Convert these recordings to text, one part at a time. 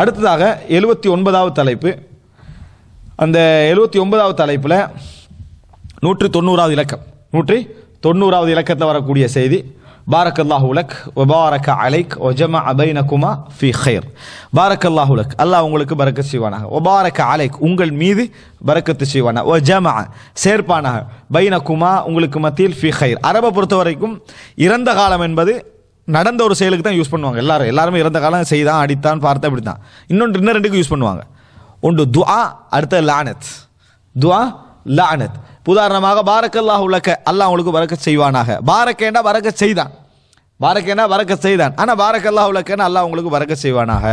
அடுத்ததாக எழுபத்தி ஒன்பதாவது தலைப்பு அந்த எழுபத்தி ஒன்பதாவது தலைப்பில் நூற்றி தொண்ணூறாவது இலக்கம் நூற்றி தொண்ணூறாவது இலக்கத்தில் வரக்கூடிய செய்தி பாரக் அல்லாஹ் உலக் ஒபாரக் அலைக் ஒஜம குமா ஃபி ஹைர் பாரக் அல்லாஹ் உலக் அல்லாஹ் உங்களுக்கு பரக்கத் செய்வானாக ஒபாரக் அலைக் உங்கள் மீது பரக்கத்து செய்வானா ஒஜம சேர்ப்பானாக குமா உங்களுக்கு மத்தியில் ஃபி ஹைர் அரபை பொறுத்த வரைக்கும் இறந்த காலம் என்பது நடந்த ஒரு செயலுக்கு தான் யூஸ் பண்ணுவாங்க எல்லாரும் எல்லாருமே இறந்த காலம் செய்தான் அடித்தான் பார்த்தா அப்படி தான் இன்னொன்று இன்னும் ரெண்டுக்கும் யூஸ் பண்ணுவாங்க ஒன்று துவா அடுத்த லானத் துவா லானத் உதாரணமாக பாரக்கல்லாக உலக அல்லாஹ் அவங்களுக்கு வரக்க செய்வானாக பாரக்கேண்டா வரக்க செய்தான் பாரக்கேனா வரக்க செய்தான் ஆனால் அல்லா உலக்கன்னு அல்லாஹ் உங்களுக்கு வரக்க செய்வானாக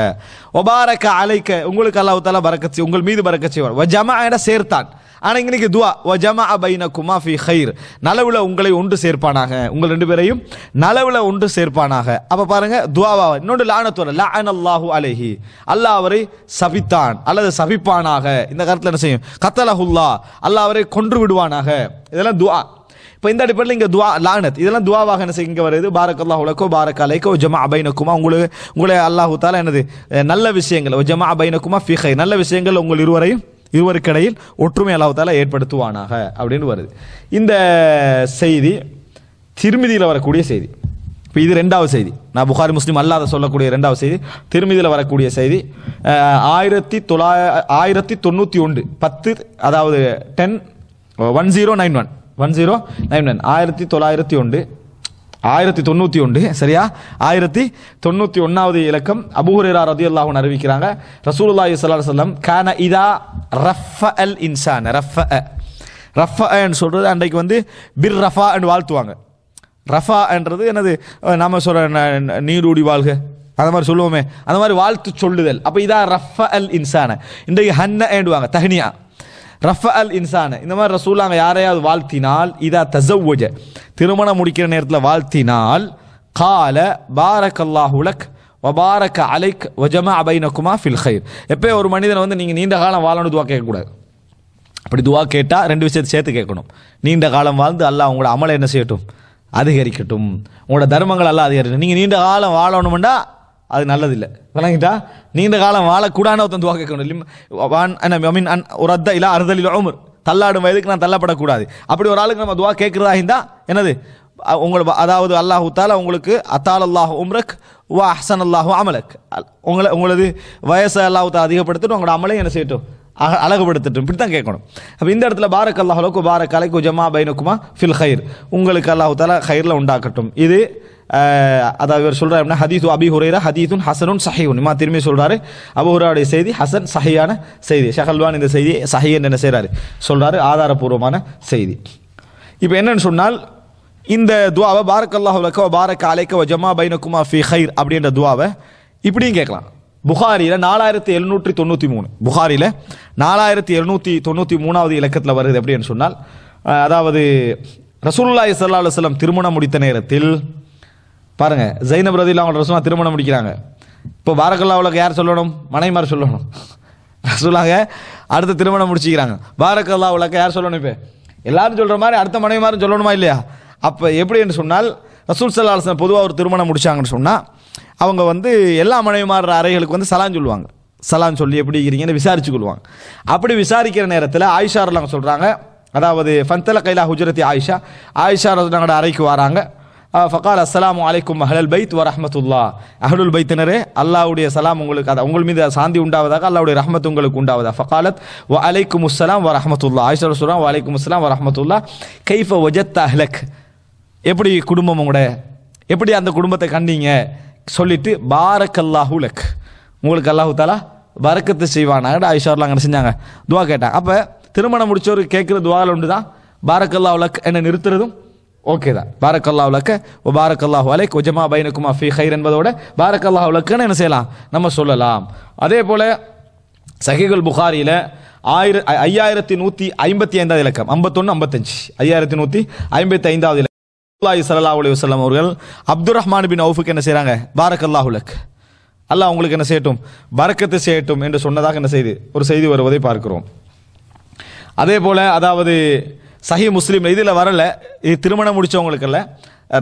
ஒபாரக்க அலைக்க உங்களுக்கு அல்லாஹு தாலா வரக்க உங்கள் மீது வரக்க செய்வான் ஜமாட சேர்த்தான் ஆனால் இன்னைக்கு துவா வஜமா அபைன குமாஃபி ஹைர் நலவில் உங்களை ஒன்று சேர்ப்பானாக உங்கள் ரெண்டு பேரையும் நலவில் ஒன்று சேர்ப்பானாக அப்போ பாருங்க துவாவா இன்னொன்று லானத்துவர லான் அல்லாஹூ அலேஹி அல்லாஹ் அவரை சபித்தான் அல்லது சபிப்பானாக இந்த கருத்தில் என்ன செய்யும் கத்தலஹுல்லா அல்லாஹ் அவரை கொன்று விடுவானாக இதெல்லாம் துவா இப்போ இந்த அடிப்படையில் இங்கே துவா லானத் இதெல்லாம் துவாவாக என்ன செய்ய இங்கே வருது பாரக் அல்லா உலக்கோ பாரக் அலைக்கோ ஜமா அபைனக்குமா உங்களுக்கு உங்களை அல்லாஹூத்தால என்னது நல்ல விஷயங்கள் ஜமா அபைனக்குமா ஃபிஹை நல்ல விஷயங்கள் உங்கள் இருவரையும் இருவருக்கிடையில் ஒற்றுமை அல்லாவதால் ஏற்படுத்துவானாக அப்படின்னு வருது இந்த செய்தி திருமதியில் வரக்கூடிய செய்தி இப்போ இது ரெண்டாவது செய்தி நான் புகாரி முஸ்லீம் அல்லாத சொல்லக்கூடிய ரெண்டாவது செய்தி திருமதியில் வரக்கூடிய செய்தி ஆயிரத்தி தொள்ளாய ஆயிரத்தி தொண்ணூற்றி ஒன்று பத்து அதாவது ten one zero nine one one zero nine one ஆயிரத்தி தொள்ளாயிரத்தி ஒன்று ஆயிரத்தி தொண்ணூற்றி ஒன்று சரியா ஆயிரத்தி தொண்ணூற்றி ஒன்றாவது இலக்கம் அபுஹுரேரா ரதி அல்லாஹன் அறிவிக்கிறாங்க ரசூலுல்லாஹி சல்லா சொல்லம் கான இதா ரஃப அல் இன்சான் ரஃப ரஃப ரஃபன்னு சொல்கிறது அன்றைக்கு வந்து பிர் ரஃபா அண்ட் வாழ்த்துவாங்க ரஃபா என்றது என்னது நாம் சொல்கிற நீரூடி வாழ்க அந்த மாதிரி சொல்லுவோமே அந்த மாதிரி வாழ்த்து சொல்லுதல் அப்போ இதான் ரஃப அல் இன்சான இன்றைக்கு ஹன்ன ஏண்டுவாங்க தஹனியா ரஃப அல் இன்சான இந்த மாதிரி ரசூல் அங்கே யாரையாவது வாழ்த்தினால் இதா தசவுஜ திருமணம் முடிக்கிற நேரத்தில் வாழ்த்தினால் கால பாரக் அல்லாஹுலக் வபாரக் அலைக் வஜமா அபைனக்குமா ஃபில் ஹைர் எப்போ ஒரு மனிதனை வந்து நீங்கள் நீண்ட காலம் வாழணும் துவா கேட்கக்கூடாது அப்படி துவா கேட்டால் ரெண்டு விஷயத்தை சேர்த்து கேட்கணும் நீண்ட காலம் வாழ்ந்து அல்லாஹ் உங்களோட அமலை என்ன செய்யட்டும் அதிகரிக்கட்டும் உங்களோட தர்மங்கள் எல்லாம் அதிகரிக்கட்டும் நீங்கள் நீண்ட காலம் வாழணும்னா அது நல்லதில்லை விளங்கிட்டா நீண்ட காலம் வாழக்கூடான ஒருத்தன் துவா கேட்கணும் ஐ மீன் ஒரு அத்த இல்லை அறுதலில் உமர் தள்ளாடும் வயதுக்கு நான் தள்ளப்படக்கூடாது அப்படி ஒரு ஆளுக்கு நம்ம துவா கேட்குறதா இருந்தால் என்னது உங்களை அதாவது அல்லாஹூ தால உங்களுக்கு அத்தால் அல்லாஹ் உம்ரக் வா ஹசன் அல்லாஹூ அமலக் உங்களை உங்களது வயசை அல்லாஹூ தாலா அதிகப்படுத்திட்டு உங்களோட அமலையும் என்ன செய்யட்டும் அழகுபடுத்தட்டும் இப்படி தான் கேட்கணும் அப்போ இந்த இடத்துல பாரக் அல்லாஹ் பாரக் அலைக்கு ஜமா பைனுக்குமா ஃபில் ஹயிர் உங்களுக்கு அல்லாஹு தாலா ஹயிரில் உண்டாக்கட்டும் இது அதாவது இவர் சொல்கிறார் அப்படின்னா ஹதீது அபி ஹுரேரா ஹதீதுன் ஹசனுன் சஹியூன் இமா திரும்பி சொல்கிறாரு அபு ஹுராடைய செய்தி ஹசன் சஹியான செய்தி ஷஹல்வான் இந்த செய்தி சஹி என்ன செய்கிறாரு சொல்கிறாரு ஆதாரபூர்வமான செய்தி இப்போ என்னன்னு சொன்னால் இந்த துவாவை பாரக் அல்லாஹுலக்கோ பாரக் அலைக்கோ ஜமா பைனக்குமா ஃபி ஹைர் அப்படின்ற துவாவை இப்படியும் கேட்கலாம் புகாரியில் நாலாயிரத்தி எழுநூற்றி தொண்ணூற்றி மூணு புகாரியில் நாலாயிரத்தி எழுநூற்றி தொண்ணூற்றி மூணாவது இலக்கத்தில் வருது அப்படின்னு சொன்னால் அதாவது ரசூல்லாய் சல்லா அலுவலம் திருமணம் முடித்த நேரத்தில் பாருங்க ஜெயின பிரதி அவங்க ரசூலா திருமணம் முடிக்கிறாங்க இப்போ பாரக்கல்லாவுக்கு யார் சொல்லணும் மனைமார் சொல்லணும் சொல்லுவாங்க அடுத்த திருமணம் முடிச்சுக்கிறாங்க பாரக்கல்லா உலக யார் சொல்லணும் இப்போ எல்லாரும் சொல்கிற மாதிரி அடுத்த மனைவிமாரும் சொல்லணுமா இல்லையா அப்போ எப்படி என்று சொன்னால் ரசூல் சல்லாஹன் பொதுவாக ஒரு திருமணம் முடிச்சாங்கன்னு சொன்னால் அவங்க வந்து எல்லா மனைவிமார அறைகளுக்கு வந்து சலான் சொல்லுவாங்க சலான் சொல்லி எப்படி இருக்கிறீங்கன்னு விசாரிச்சு கொள்வாங்க அப்படி விசாரிக்கிற நேரத்தில் ஆயிஷாரெல்லாம் சொல்கிறாங்க அதாவது ஃபந்தல கைலா ஹுஜரத்தி ஆயிஷா ஆயிஷா நாங்களோட அறைக்கு வராங்க ஃபகால் அஸ்லாம் அலைக்கும் அஹ்லல் பைத் வ ரஹமத்துல்லா அஹ்லுல் பைத்தினரே அல்லாவுடைய சலாம் உங்களுக்கு அதை உங்கள் மீது சாந்தி உண்டாவதாக அல்லாவுடைய ரஹமத் உங்களுக்கு உண்டாவதா ஃபகாலத் வ அலைக்கும் அஸ்லாம் வ ரஹமத்துல்லா ஆயிஷா சொல்கிறான் வ அலைக்கும் அஸ்லாம் வ ரஹமத்துல்லா கைஃப ஒஜத் அஹ்லக் எப்படி குடும்பம் உங்களோட எப்படி அந்த குடும்பத்தை கண்டீங்க சொல்லிட்டு பாரக் அல்லாஹுலக் உங்களுக்கு அல்லாஹு தாலா வரக்கத்து செய்வானாங்க ஐஷார்லாம் அங்கே செஞ்சாங்க துவா கேட்டேன் அப்போ திருமணம் முடிச்சவர் கேட்குற துவாவில் உண்டு தான் பாரக்கல்லா உலக் என்னை நிறுத்துறதும் ஓகே தான் பாரக் அல்லாஹுலக்க ஓ பாரக் அல்லாஹு அலைக் ஒஜமா பைனக்குமா ஃபி ஹைர் என்பதோட பாரக் அல்லாஹுலக்குன்னு என்ன செய்யலாம் நம்ம சொல்லலாம் அதே போல் சஹிகுல் புகாரியில் ஆயிர ஐயாயிரத்தி நூற்றி ஐம்பத்தி ஐந்தாவது இலக்கம் ஐம்பத்தொன்று ஐம்பத்தஞ்சு ஐயாயிரத்தி நூற்றி ஐம்பத்தி ஐந்தாவது இலக்கம் அல்லாஹி சல்லா அலி வஸ்லாம் அவர்கள் அப்துல் ரஹ்மான் பின் அவுஃபுக்கு என்ன செய்கிறாங்க பாரக் அல்லாஹுலக் அல்லாஹ் உங்களுக்கு என்ன செய்யட்டும் பறக்கத்தை செய்யட்டும் என்று சொன்னதாக என்ன செய்தி ஒரு செய்தி வருவதை பார்க்கிறோம் அதே போல் அதாவது சஹி முஸ்லீம் இதில் வரல இது திருமணம் முடித்தவங்களுக்கு இல்லை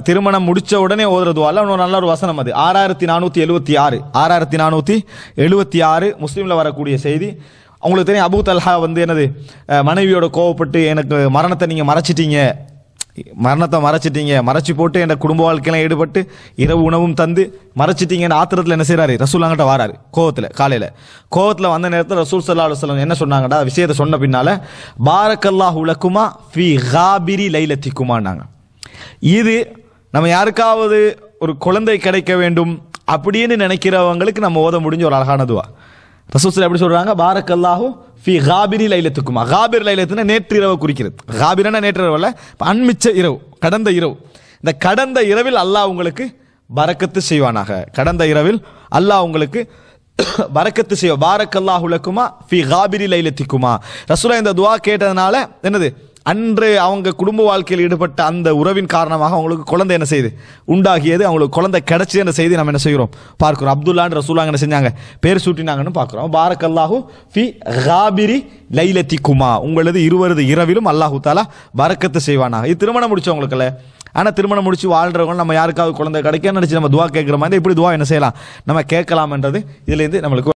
திருமணம் முடித்த உடனே ஓதுறது அல்ல இன்னொரு நல்ல ஒரு வசனம் அது ஆறாயிரத்தி நானூற்றி எழுபத்தி ஆறு ஆறாயிரத்தி நானூற்றி எழுபத்தி ஆறு முஸ்லீமில் வரக்கூடிய செய்தி அவங்களுக்கு தெரியும் அபு தல்ஹா வந்து என்னது மனைவியோட கோவப்பட்டு எனக்கு மரணத்தை நீங்கள் மறைச்சிட்டீங்க மரணத்தை மறைச்சிட்டீங்க மறைச்சி போட்டு என் குடும்ப வாழ்க்கையெல்லாம் ஈடுபட்டு இரவு உணவும் தந்து மறைச்சிட்டீங்கன்னு ஆத்திரத்தில் என்ன ரசூல் ரசூலாங்கிட்ட வராரு கோவத்தில் காலையில் கோவத்தில் வந்த நேரத்தில் ரசூல் சல்லா அலுவலம் என்ன சொன்னாங்கடா விஷயத்தை சொன்ன பின்னால பாரக்கல்லா உலக்குமா ஃபி ஹாபிரி லைலத்திக்குமான்னாங்க இது நம்ம யாருக்காவது ஒரு குழந்தை கிடைக்க வேண்டும் அப்படின்னு நினைக்கிறவங்களுக்கு நம்ம ஓத முடிஞ்ச ஒரு அழகானதுவா ரசூல் எப்படி சொல்கிறாங்க பாரக்கல்லாஹூ ஃபி காபிரி லைலத்துக்குமா காபிர் லைலத்துன்னு நேற்று இரவு குறிக்கிறது காபிரனா நேற்று இரவு அன்மிச்ச இரவு கடந்த இரவு இந்த கடந்த இரவில் அல்லாஹ் உங்களுக்கு பறக்கத்து செய்வானாக கடந்த இரவில் அல்லாஹ் உங்களுக்கு பறக்கத்து செய்வா உலக்குமா ஃபி காபிரி லைலத்துக்குமா ரசூலா இந்த துவா கேட்டதுனால என்னது அன்று அவங்க குடும்ப வாழ்க்கையில் ஈடுபட்ட அந்த உறவின் காரணமாக அவங்களுக்கு குழந்தை என்ன செய்யுது உண்டாகியது அவங்களுக்கு குழந்தை கிடைச்சது என்ற செய்தி நம்ம என்ன செய்கிறோம் பார்க்குறோம் என்ற ரசூலாங்க என்ன செஞ்சாங்க பேர் சூட்டினாங்கன்னு பார்க்குறோம் பாரக்கல்லாஹூ ஃபி ஹாபிரி லைலத்தி குமா உங்களது இருவரது இரவிலும் அல்லாஹூ தாலா வரக்கத்தை செய்வானாக இது திருமணம் முடிச்சவங்களுக்குல்ல ஆனால் திருமணம் முடிச்சு வாழ்கிறவங்க நம்ம யாருக்காவது குழந்தை கிடைக்க நினச்சி நம்ம துவா கேட்குற மாதிரி இப்படி துவா என்ன செய்யலாம் நம்ம கேட்கலாம்ன்றது இதுலேருந்து நம்மளுக்கு